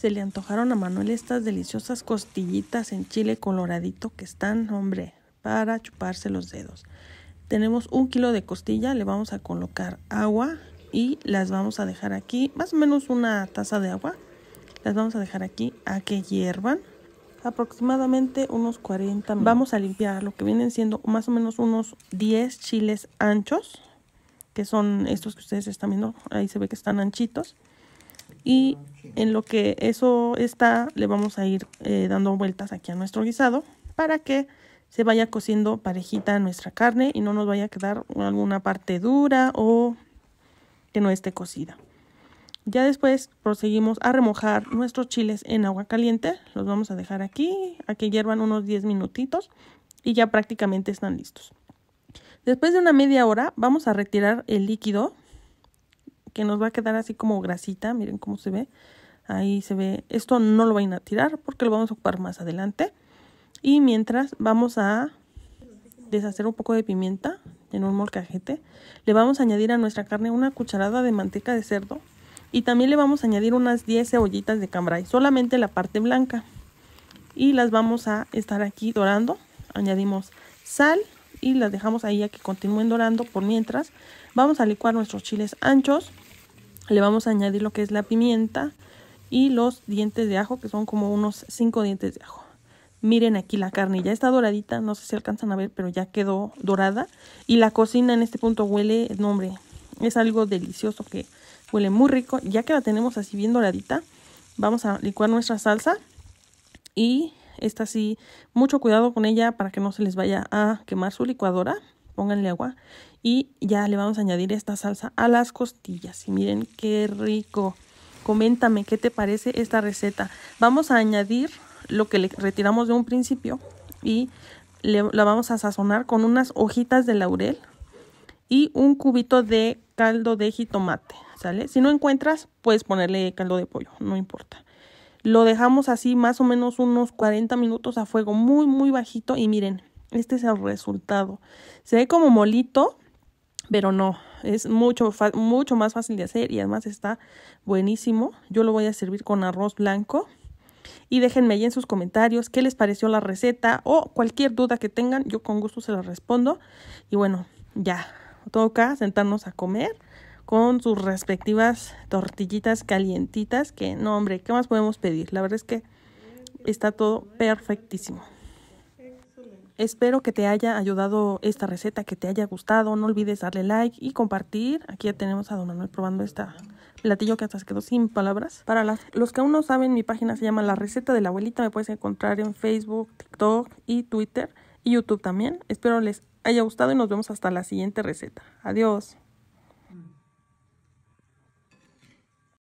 Se le antojaron a Manuel estas deliciosas costillitas en chile coloradito que están, hombre, para chuparse los dedos. Tenemos un kilo de costilla, le vamos a colocar agua y las vamos a dejar aquí, más o menos una taza de agua. Las vamos a dejar aquí a que hiervan aproximadamente unos 40 Vamos a limpiar lo que vienen siendo más o menos unos 10 chiles anchos, que son estos que ustedes están viendo, ahí se ve que están anchitos. Y en lo que eso está, le vamos a ir eh, dando vueltas aquí a nuestro guisado para que se vaya cociendo parejita nuestra carne y no nos vaya a quedar alguna parte dura o que no esté cocida. Ya después proseguimos a remojar nuestros chiles en agua caliente. Los vamos a dejar aquí, a que hiervan unos 10 minutitos y ya prácticamente están listos. Después de una media hora vamos a retirar el líquido que nos va a quedar así como grasita, miren cómo se ve, ahí se ve, esto no lo vayan a tirar porque lo vamos a ocupar más adelante. Y mientras vamos a deshacer un poco de pimienta en un molcajete, le vamos a añadir a nuestra carne una cucharada de manteca de cerdo y también le vamos a añadir unas 10 cebollitas de cambray, solamente la parte blanca. Y las vamos a estar aquí dorando. Añadimos sal, y las dejamos ahí a que continúen dorando por mientras. Vamos a licuar nuestros chiles anchos, le vamos a añadir lo que es la pimienta y los dientes de ajo, que son como unos 5 dientes de ajo. Miren aquí la carne, ya está doradita, no sé si alcanzan a ver, pero ya quedó dorada. Y la cocina en este punto huele, no hombre, es algo delicioso que huele muy rico. Ya que la tenemos así bien doradita, vamos a licuar nuestra salsa y esta sí, mucho cuidado con ella para que no se les vaya a quemar su licuadora. Pónganle agua. Y ya le vamos a añadir esta salsa a las costillas. Y miren qué rico. Coméntame qué te parece esta receta. Vamos a añadir lo que le retiramos de un principio y la vamos a sazonar con unas hojitas de laurel y un cubito de caldo de jitomate, ¿sale? Si no encuentras, puedes ponerle caldo de pollo, no importa. Lo dejamos así más o menos unos 40 minutos a fuego muy muy bajito y miren, este es el resultado. Se ve como molito, pero no, es mucho, mucho más fácil de hacer y además está buenísimo. Yo lo voy a servir con arroz blanco. Y déjenme ahí en sus comentarios qué les pareció la receta o cualquier duda que tengan, yo con gusto se la respondo. Y bueno, ya, toca sentarnos a comer con sus respectivas tortillitas calientitas, que no, hombre, ¿qué más podemos pedir? La verdad es que está todo perfectísimo. Espero que te haya ayudado esta receta, que te haya gustado. No olvides darle like y compartir. Aquí ya tenemos a Don Manuel probando esta platillo que hasta se quedó sin palabras. Para los que aún no saben, mi página se llama La Receta de la Abuelita. Me puedes encontrar en Facebook, TikTok y Twitter y YouTube también. Espero les haya gustado y nos vemos hasta la siguiente receta. Adiós.